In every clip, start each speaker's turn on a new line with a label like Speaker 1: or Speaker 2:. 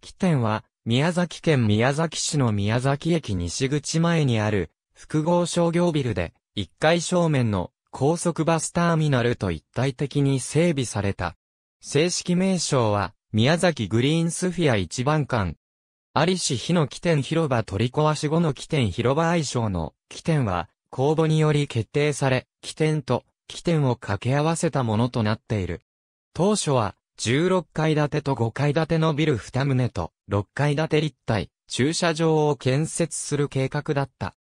Speaker 1: 起点は、宮崎県
Speaker 2: 宮崎市の宮崎駅西口前にある、複合商業ビルで、1階正面の高速バスターミナルと一体的に整備された。正式名称は、宮崎グリーンスフィア一番館。ありし日の起点広場取り壊し後の起点広場愛称の起点は、公募により決定され、起点と起点を掛け合わせたものとなっている。当初は、16階建てと5階建てのビル2棟と6階建て立体、駐車場を建設する計画だった。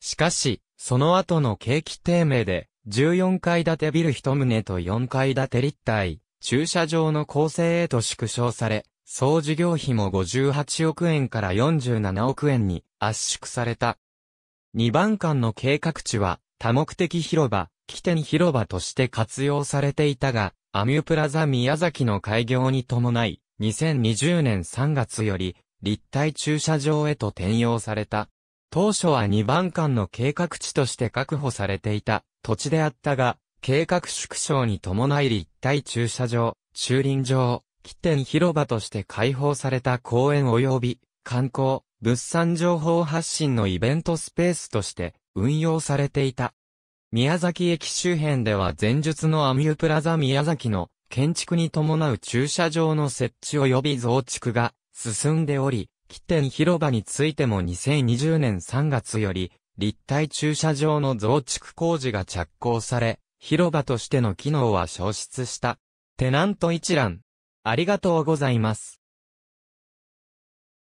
Speaker 2: しかし、その後の景気低迷で、14階建てビル1棟と4階建て立体、駐車場の構成へと縮小され、総事業費も58億円から47億円に圧縮された。2番間の計画地は多目的広場、起点広場として活用されていたが、アミュプラザ宮崎の開業に伴い、2020年3月より、立体駐車場へと転用された。当初は2番間の計画地として確保されていた土地であったが、計画縮小に伴い立体駐車場、駐輪場、起点広場として開放された公園及び観光、物産情報発信のイベントスペースとして運用されていた。宮崎駅周辺では前述のアミュプラザ宮崎の建築に伴う駐車場の設置及び増築が進んでおり、起点広場についても2020年3月より立体駐車場の増築工事が着工され、広場としての機能は消失した。テナント
Speaker 1: 一覧。ありがとうございます。